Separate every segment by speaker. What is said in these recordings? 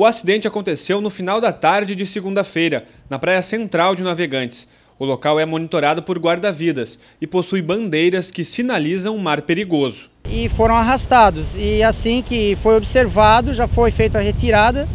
Speaker 1: O acidente aconteceu no final da tarde de segunda-feira, na praia central de Navegantes. O local é monitorado por guarda-vidas e possui bandeiras que sinalizam um mar perigoso.
Speaker 2: E foram arrastados. E assim que foi observado, já foi feita a retirada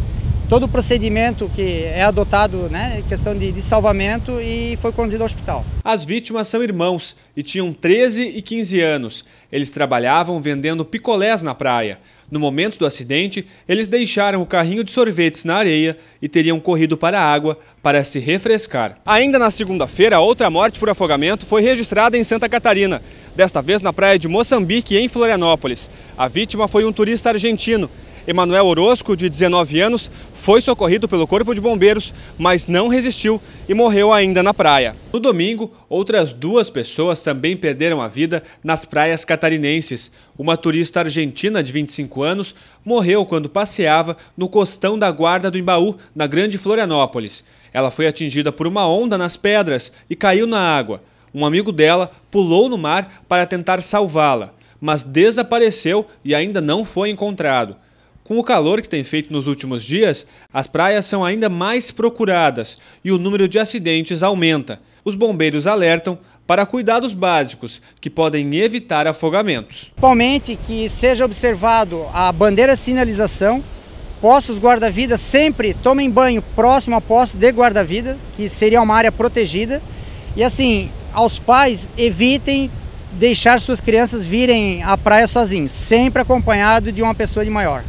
Speaker 2: todo o procedimento que é adotado, né, questão de, de salvamento e foi conduzido ao hospital.
Speaker 1: As vítimas são irmãos e tinham 13 e 15 anos. Eles trabalhavam vendendo picolés na praia. No momento do acidente, eles deixaram o carrinho de sorvetes na areia e teriam corrido para a água para se refrescar. Ainda na segunda-feira, outra morte por afogamento foi registrada em Santa Catarina, desta vez na praia de Moçambique, em Florianópolis. A vítima foi um turista argentino Emanuel Orozco, de 19 anos, foi socorrido pelo Corpo de Bombeiros, mas não resistiu e morreu ainda na praia. No domingo, outras duas pessoas também perderam a vida nas praias catarinenses. Uma turista argentina de 25 anos morreu quando passeava no costão da Guarda do Embaú, na Grande Florianópolis. Ela foi atingida por uma onda nas pedras e caiu na água. Um amigo dela pulou no mar para tentar salvá-la, mas desapareceu e ainda não foi encontrado. Com o calor que tem feito nos últimos dias, as praias são ainda mais procuradas e o número de acidentes aumenta. Os bombeiros alertam para cuidados básicos que podem evitar afogamentos.
Speaker 2: Principalmente que seja observado a bandeira sinalização, postos guarda-vida sempre tomem banho próximo a posto de guarda-vida, que seria uma área protegida. E assim, aos pais evitem deixar suas crianças virem à praia sozinhos, sempre acompanhado de uma pessoa de maior.